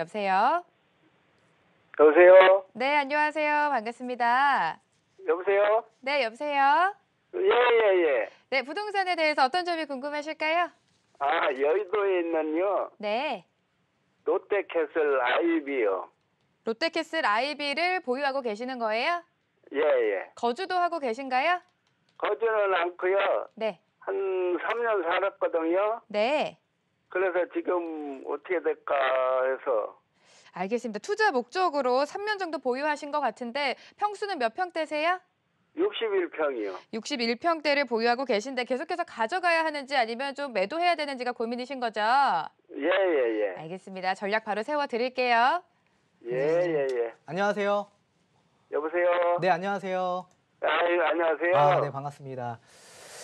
여보세요. 여보세요. 네, 안녕하세요. 반갑습니다. 여보세요. 네, 여보세요. 예, 예, 예. 네, 부동산에 대해서 어떤 점이 궁금하실까요? 아, 여의도에 있는요. 네. 롯데캐슬 아이비요. 롯데캐슬 아이비를 보유하고 계시는 거예요? 예, 예. 거주도 하고 계신가요? 거주는 않고요. 네. 한 3년 살았거든요. 네. 그래서 지금 어떻게 될까 해서 알겠습니다. 투자 목적으로 3년 정도 보유하신 것 같은데 평수는 몇 평대세요? 61평이요. 61평대를 보유하고 계신데 계속해서 가져가야 하는지 아니면 좀 매도해야 되는지가 고민이신 거죠? 예, 예, 예. 알겠습니다. 전략 바로 세워 드릴게요. 예, 예, 예. 안녕하세요. 여보세요. 네, 안녕하세요. 아, 예, 안녕하세요. 아, 네, 반갑습니다.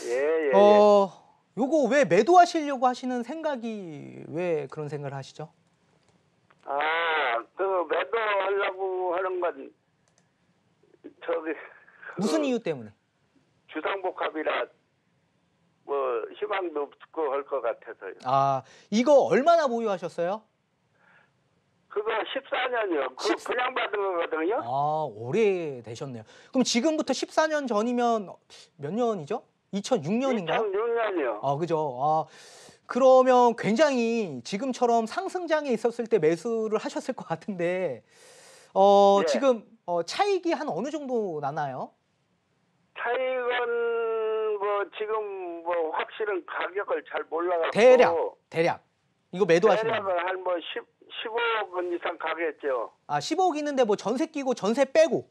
예, 예. 어, 예. 요거 왜 매도하시려고 하시는 생각이 왜 그런 생각을 하시죠? 아, 그 매도하려고 하는 건 저기 그 무슨 그 이유 때문에? 주상복합이라 뭐 희망도 없고 할 것 같아서요. 아, 이거 얼마나 보유하셨어요? 그거 14년이요. 14... 분양 받은 거거든요. 아, 오래 되셨네요. 그럼 지금부터 14년 전이면 몇 년이죠? 2006년인가요? 2006년이요. 아, 그죠. 아, 그러면 굉장히 지금처럼 상승장에 있었을 때 매수를 하셨을 것 같은데, 어, 예. 지금 어, 차익이 한 어느 정도 나나요? 차익은 뭐 지금 뭐 확실한 가격을 잘 몰라가지고 대략, 대략. 이거 매도하신 거예요? 대략은 한뭐 15억 원 이상 가겠죠. 아, 15억 있는데 뭐 전세 끼고 전세 빼고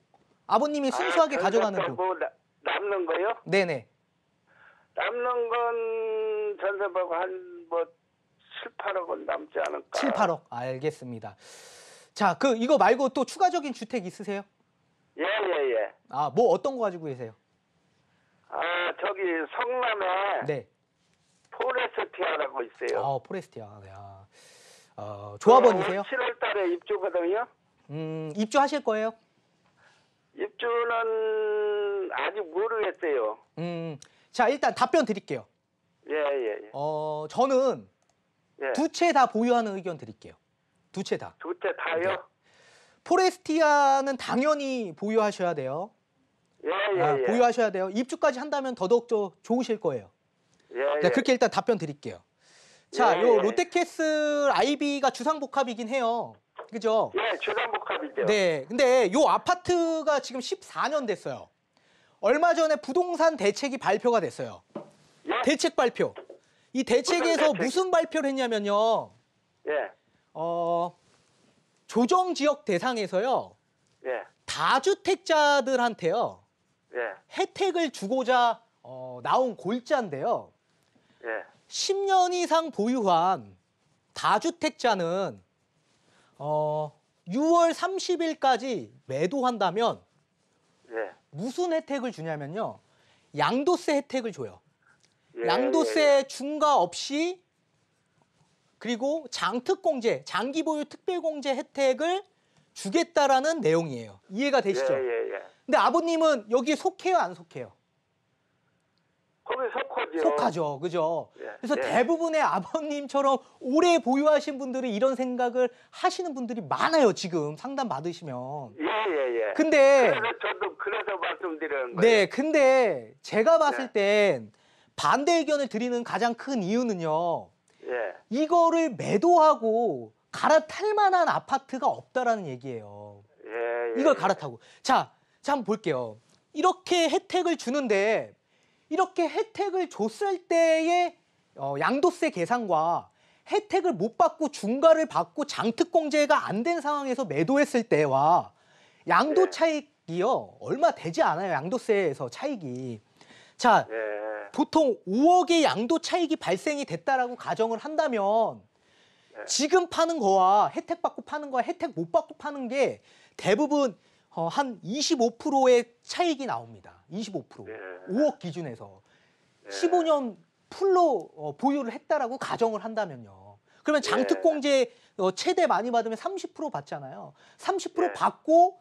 아버님이 순수하게 아, 가져가는 거. 뭐 남는 거요? 네네. 남는 건 전세보고 한뭐 7, 8억은 남지 않을까. 7, 8억. 알겠습니다. 자, 그 이거 말고 또 추가적인 주택 있으세요? 예, 예, 예. 아, 뭐 어떤 거 가지고 계세요? 아, 저기 성남에 네. 포레스티아라고 있어요. 아, 포레스티아. 네, 아. 어, 조합원이세요? 그 어, 7월 달에 입주거든요. 음, 입주하실 거예요? 입주는 아직 모르겠어요. 음, 자, 일단 답변 드릴게요. 예, 예, 예. 어, 저는 예. 두채 다 보유하는 의견 드릴게요. 두 채 다. 두 채 다요? 네. 포레스티아는 당연히 보유하셔야 돼요. 예, 예, 아, 예. 보유하셔야 돼요. 입주까지 한다면 더더욱 더 좋으실 거예요. 예, 예. 자, 네, 그렇게 일단 답변 드릴게요. 자, 예, 요 예, 예. 롯데캐슬 IB가 주상복합이긴 해요. 그죠? 예, 주상복합이죠. 네. 근데 요 아파트가 지금 14년 됐어요. 얼마 전에 부동산 대책이 발표가 됐어요. 예? 대책 발표. 이 대책에서 대책. 무슨 발표를 했냐면요. 예. 어, 조정 지역 대상에서요. 예. 다주택자들한테요. 예. 혜택을 주고자 어, 나온 골자인데요. 예. 10년 이상 보유한 다주택자는 어, 6월 30일까지 매도한다면 무슨 혜택을 주냐면요. 양도세 혜택을 줘요. 예, 양도세 예, 예, 중과 없이 그리고 장특공제, 장기보유 특별공제 혜택을 주겠다라는 내용이에요. 이해가 되시죠? 예, 예, 예. 근데 아버님은 여기에 속해요, 안 속해요? 거기 속하죠. 속하죠, 그죠? 예, 그래서 대부분의 아버님처럼 오래 보유하신 분들이 이런 생각을 하시는 분들이 많아요, 지금 상담 받으시면. 예, 예, 예. 근데 드리는 네, 거예요. 네, 근데 제가 봤을 네. 땐 반대 의견을 드리는 가장 큰 이유는요. 예. 이거를 매도하고 갈아탈 만한 아파트가 없다라는 얘기예요. 예, 예, 이걸 예. 갈아타고. 자, 자, 한번 볼게요. 이렇게 혜택을 주는데 이렇게 혜택을 줬을 때의 어, 양도세 계산과 혜택을 못 받고 중과를 받고 장특공제가 안 된 상황에서 매도했을 때와 양도 예. 차익 이요 얼마 되지 않아요 양도세에서 차익이 자 예. 보통 5억의 양도 차익이 발생이 됐다라고 가정을 한다면 예. 지금 파는 거와 혜택 받고 파는 거와 혜택 못 받고 파는 게 대부분 어, 한 25%의 차익이 나옵니다 25% 예. 5억 기준에서 예. 15년 풀로 어, 보유를 했다라고 가정을 한다면요 그러면 예. 장특공제 어, 최대 많이 받으면 30% 받잖아요 30% 예. 받고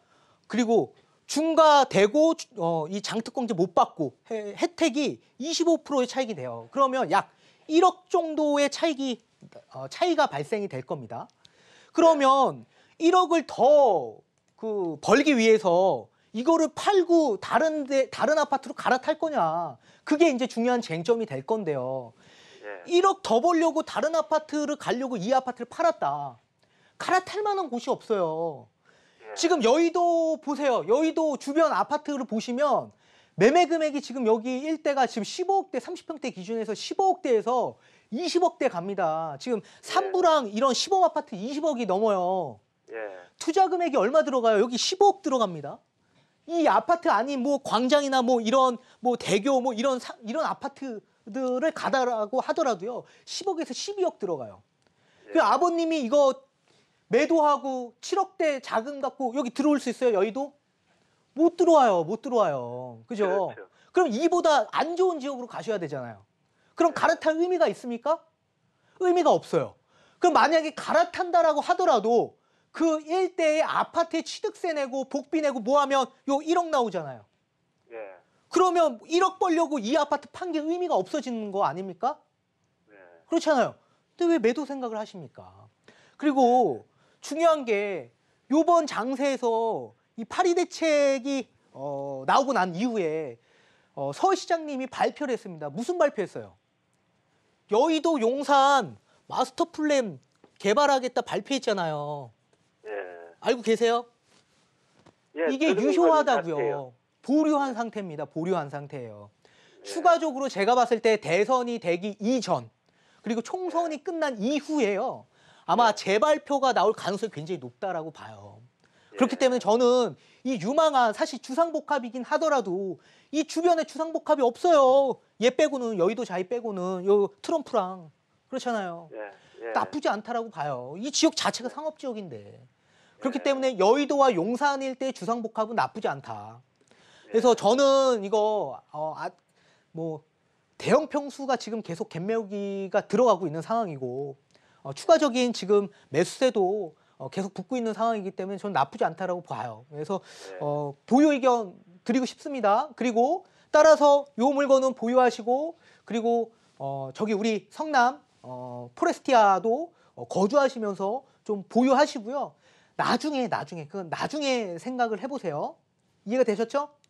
그리고 중과되고 어, 이 장특공제 못 받고 해, 혜택이 25%의 차익이 돼요. 그러면 약 1억 정도의 차익이 어, 차이가 발생이 될 겁니다. 그러면 1억을 더 그 벌기 위해서 이거를 팔고 다른 데 다른 아파트로 갈아탈 거냐. 그게 이제 중요한 쟁점이 될 건데요. 1억 예. 더 벌려고 다른 아파트를 가려고 이 아파트를 팔았다. 갈아탈 만한 곳이 없어요. 지금 여의도 보세요. 여의도 주변 아파트를 보시면 매매 금액이 지금 여기 일대가 지금 15억대 30평대 기준에서 15억대에서 20억대 갑니다. 지금 삼부랑 예. 이런 시범 아파트 20억이 넘어요. 예. 투자 금액이 얼마 들어가요? 여기 15억 들어갑니다. 이 아파트 아닌 뭐 광장이나 뭐 이런 뭐 대교 뭐 이런 사, 이런 아파트들을 가다라고 하더라도요. 10억에서 12억 들어가요. 그 예. 그 아버님이 이거 매도하고 7억대 자금 갖고 여기 들어올 수 있어요, 여의도? 못 들어와요, 못 들어와요. 그죠? 그렇죠. 그럼 이보다 안 좋은 지역으로 가셔야 되잖아요. 그럼 네. 갈아탈 의미가 있습니까? 의미가 없어요. 그럼 만약에 갈아탄다라고 하더라도 그 일대의 아파트에 취득세 내고 복비 내고 뭐 하면 요 1억 나오잖아요. 예. 그러면 1억 벌려고 이 아파트 판 게 의미가 없어지는 거 아닙니까? 예. 그렇잖아요. 근데 왜 매도 생각을 하십니까? 그리고 중요한 게 요번 장세에서 이 파리 대책이 어, 나오고 난 이후에 어, 서 시장님이 발표를 했습니다. 무슨 발표했어요? 여의도 용산 마스터 플랜 개발하겠다 발표했잖아요. 예. 알고 계세요? 예, 이게 유효하다고요. 보류한 상태입니다. 보류한 상태예요. 예. 추가적으로 제가 봤을 때 대선이 되기 이전 그리고 총선이 끝난 이후에요. 아마 재발표가 나올 가능성이 굉장히 높다라고 봐요. 예. 그렇기 때문에 저는 이 유망한 사실 주상복합이긴 하더라도 이 주변에 주상복합이 없어요. 얘 빼고는 여의도 자이 빼고는 요 트럼프랑 그렇잖아요. 예, 예. 나쁘지 않다라고 봐요. 이 지역 자체가 상업 지역인데 그렇기 때문에 여의도와 용산 일대 주상복합은 나쁘지 않다. 그래서 저는 이거 어, 아, 뭐 대형 평수가 지금 계속 갯매우기가 들어가고 있는 상황이고 어, 추가적인 지금 매수세도 어, 계속 붙고 있는 상황이기 때문에 저는 나쁘지 않다라고 봐요. 그래서 네. 어, 보유 의견 드리고 싶습니다. 그리고 따라서 요 물건은 보유하시고 그리고 어, 저기 우리 성남 어, 포레스티아도 어, 거주하시면서 좀 보유하시고요. 나중에 나중에 그건 나중에 생각을 해보세요. 이해가 되셨죠?